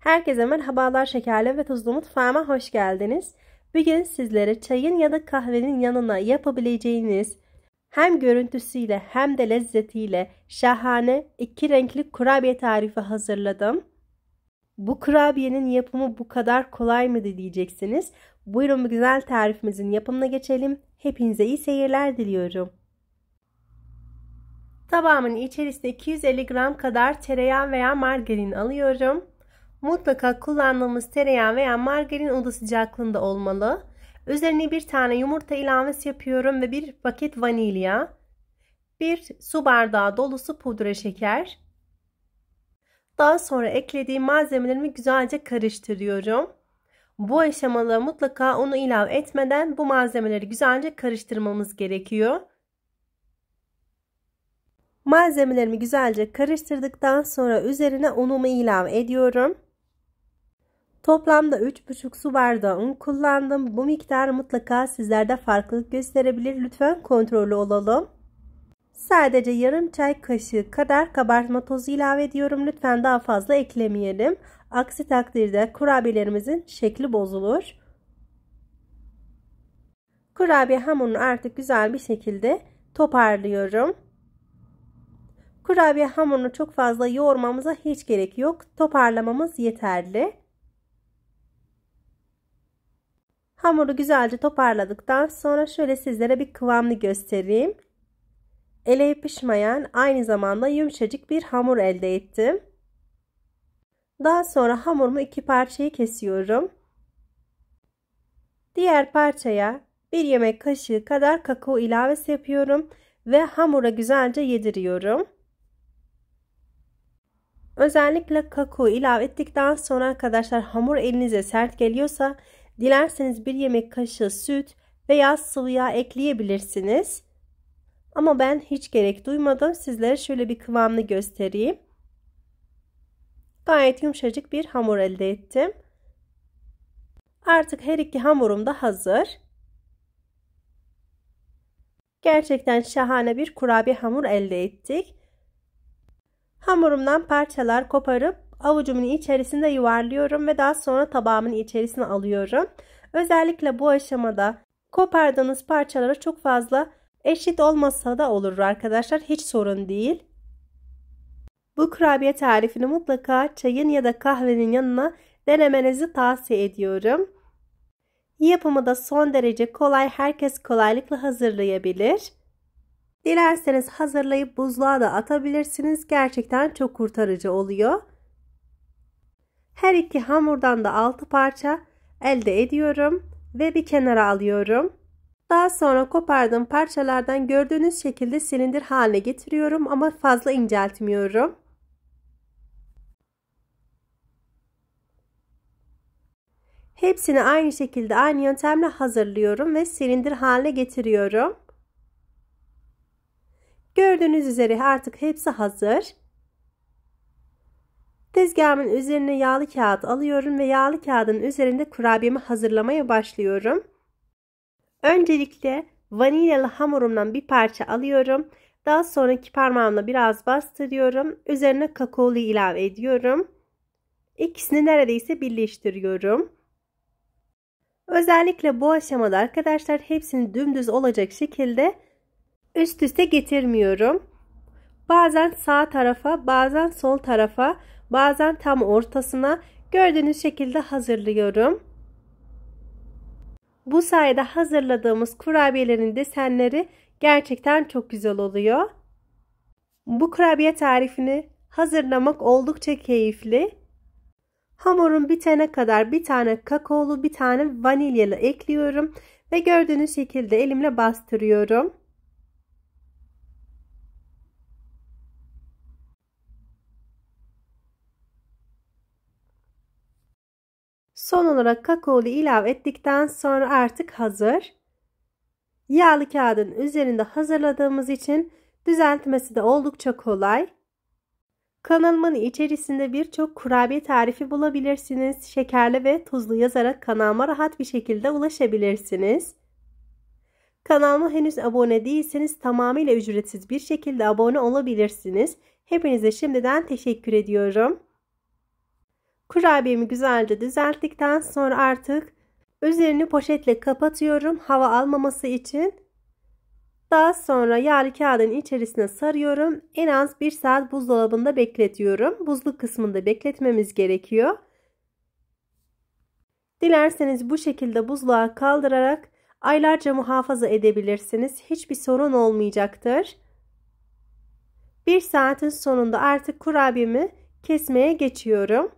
Herkese merhabalar şekerli ve tuzlu mutfağıma hoş geldiniz. Bugün sizlere çayın ya da kahvenin yanına yapabileceğiniz hem görüntüsüyle hem de lezzetiyle şahane iki renkli kurabiye tarifi hazırladım. Bu kurabiyenin yapımı bu kadar kolay mı diyeceksiniz. Buyurun bu güzel tarifimizin yapımına geçelim. Hepinize iyi seyirler diliyorum. Tabağımın içerisine 250 gram kadar tereyağı veya margarin alıyorum. Mutlaka kullandığımız tereyağı veya margarin oda sıcaklığında olmalı. Üzerine bir tane yumurta ilavesi yapıyorum ve bir paket vanilya. Bir su bardağı dolusu pudra şeker. Daha sonra eklediğim malzemelerimi güzelce karıştırıyorum. Bu aşamada mutlaka unu ilave etmeden bu malzemeleri güzelce karıştırmamız gerekiyor. Malzemelerimi güzelce karıştırdıktan sonra üzerine unumu ilave ediyorum. Toplamda 3,5 su bardağı un kullandım. Bu miktar mutlaka sizlerde farklılık gösterebilir. Lütfen kontrollü olalım. Sadece yarım çay kaşığı kadar kabartma tozu ilave ediyorum. Lütfen daha fazla eklemeyelim. Aksi takdirde kurabiyelerimizin şekli bozulur. Kurabiye hamurunu artık güzel bir şekilde toparlıyorum. Kurabiye hamurunu çok fazla yoğurmamıza hiç gerek yok. Toparlamamız yeterli. Hamuru güzelce toparladıktan sonra şöyle sizlere bir kıvamlı göstereyim. Ele yapışmayan aynı zamanda yumuşacık bir hamur elde ettim. Daha sonra hamurumu iki parçaya kesiyorum. Diğer parçaya bir yemek kaşığı kadar kakao ilavesi yapıyorum ve hamura güzelce yediriyorum. Özellikle kakao ilave ettikten sonra arkadaşlar hamur elinize sert geliyorsa Dilerseniz bir yemek kaşığı süt veya sıvı yağ ekleyebilirsiniz. Ama ben hiç gerek duymadım. Sizlere şöyle bir kıvamını göstereyim. Gayet yumuşacık bir hamur elde ettim. Artık her iki hamurum da hazır. Gerçekten şahane bir kurabiye hamur elde ettik. Hamurumdan parçalar koparıp avucumun içerisinde yuvarlıyorum ve daha sonra tabağımın içerisine alıyorum. Özellikle bu aşamada kopardığınız parçalara çok fazla eşit olmasa da olur arkadaşlar. Hiç sorun değil. Bu kurabiye tarifini mutlaka çayın ya da kahvenin yanına denemenizi tavsiye ediyorum. Yapımı da son derece kolay, herkes kolaylıkla hazırlayabilir. Dilerseniz hazırlayıp buzluğa da atabilirsiniz. Gerçekten çok kurtarıcı oluyor. Her iki hamurdan da 6 parça elde ediyorum ve bir kenara alıyorum. Daha sonra kopardığım parçalardan gördüğünüz şekilde silindir haline getiriyorum ama fazla inceltmiyorum. Hepsini aynı şekilde aynı yöntemle hazırlıyorum ve silindir haline getiriyorum. Gördüğünüz üzere artık hepsi hazır. Tezgahımın üzerine yağlı kağıt alıyorum ve yağlı kağıdın üzerinde kurabiyemi hazırlamaya başlıyorum. Öncelikle vanilyalı hamurumdan bir parça alıyorum. Daha sonraki parmağımla biraz bastırıyorum. Üzerine kakaolu ilave ediyorum. İkisini neredeyse birleştiriyorum. Özellikle bu aşamada arkadaşlar hepsini dümdüz olacak şekilde üst üste getirmiyorum. Bazen sağ tarafa bazen sol tarafa bazen tam ortasına gördüğünüz şekilde hazırlıyorum. Bu sayede hazırladığımız kurabiyelerin desenleri gerçekten çok güzel oluyor. Bu kurabiye tarifini hazırlamak oldukça keyifli. Hamurun bitene kadar bir tane kakaolu bir tane vanilyalı ekliyorum ve gördüğünüz şekilde elimle bastırıyorum. Son olarak kakaolu ilave ettikten sonra artık hazır. Yağlı kağıdın üzerinde hazırladığımız için düzeltmesi de oldukça kolay. Kanalımın içerisinde birçok kurabiye tarifi bulabilirsiniz. Şekerli ve tuzlu yazarak kanalıma rahat bir şekilde ulaşabilirsiniz. Kanalıma henüz abone değilseniz tamamıyla ücretsiz bir şekilde abone olabilirsiniz. Hepinize şimdiden teşekkür ediyorum. Kurabiyemi güzelce düzelttikten sonra artık üzerini poşetle kapatıyorum hava almaması için. Daha sonra yağlı kağıdın içerisine sarıyorum. En az 1 saat buzdolabında bekletiyorum. Buzluk kısmında bekletmemiz gerekiyor. Dilerseniz bu şekilde buzluğa kaldırarak aylarca muhafaza edebilirsiniz. Hiçbir sorun olmayacaktır. 1 saatin sonunda artık kurabiyemi kesmeye geçiyorum.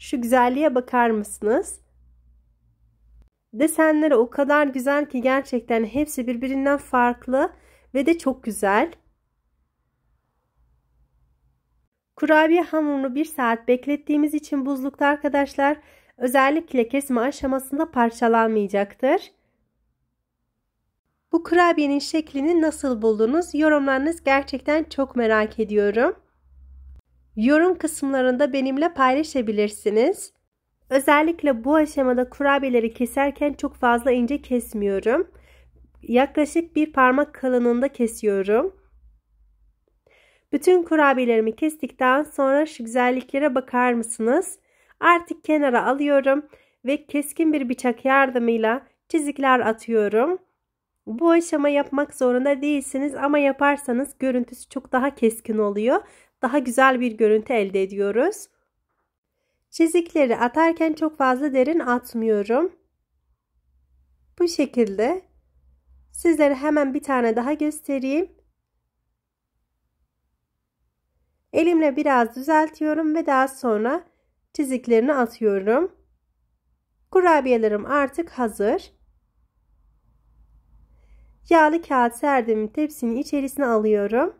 Şu güzelliğe bakar mısınız? Desenleri o kadar güzel ki gerçekten hepsi birbirinden farklı ve de çok güzel. Kurabiye hamurunu 1 saat beklettiğimiz için buzlukta arkadaşlar özellikle kesme aşamasında parçalanmayacaktır. Bu kurabiyenin şeklini nasıl buldunuz? Yorumlarınız gerçekten çok merak ediyorum. Yorum kısımlarında benimle paylaşabilirsiniz. Özellikle bu aşamada kurabiyeleri keserken çok fazla ince kesmiyorum. Yaklaşık bir parmak kalınlığında kesiyorum. Bütün kurabiyelerimi kestikten sonra şu güzelliklere bakar mısınız? Artık kenara alıyorum ve keskin bir bıçak yardımıyla çizikler atıyorum. Bu aşama yapmak zorunda değilsiniz ama yaparsanız görüntüsü çok daha keskin oluyor daha güzel bir görüntü elde ediyoruz. Çizikleri atarken çok fazla derin atmıyorum. Bu şekilde. Sizlere hemen bir tane daha göstereyim. Elimle biraz düzeltiyorum ve daha sonra çiziklerini atıyorum. Kurabiyelerim artık hazır. Yağlı kağıt serdiğim tepsinin içerisine alıyorum.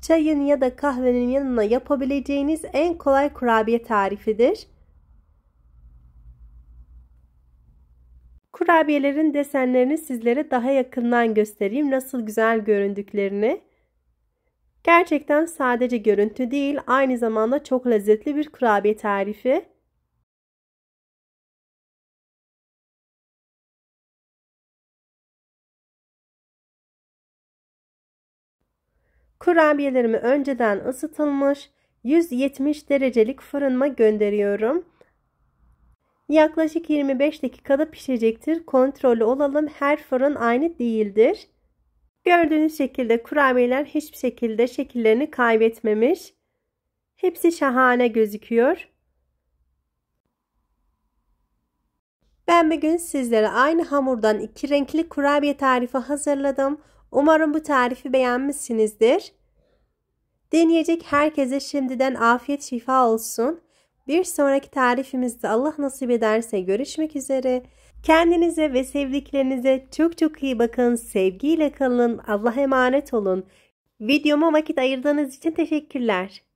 Çayın ya da kahvenin yanına yapabileceğiniz en kolay kurabiye tarifidir. Kurabiyelerin desenlerini sizlere daha yakından göstereyim nasıl güzel göründüklerini. Gerçekten sadece görüntü değil aynı zamanda çok lezzetli bir kurabiye tarifi. Kurabiyelerimi önceden ısıtılmış 170 derecelik fırınma gönderiyorum. Yaklaşık 25 dakikada pişecektir. Kontrollü olalım. Her fırın aynı değildir. Gördüğünüz şekilde kurabiyeler hiçbir şekilde şekillerini kaybetmemiş. Hepsi şahane gözüküyor. Ben bugün sizlere aynı hamurdan iki renkli kurabiye tarifi hazırladım. Umarım bu tarifi beğenmişsinizdir. Deneyecek herkese şimdiden afiyet şifa olsun. Bir sonraki tarifimizde Allah nasip ederse görüşmek üzere. Kendinize ve sevdiklerinize çok çok iyi bakın. Sevgiyle kalın. Allah'a emanet olun. Videoma vakit ayırdığınız için teşekkürler.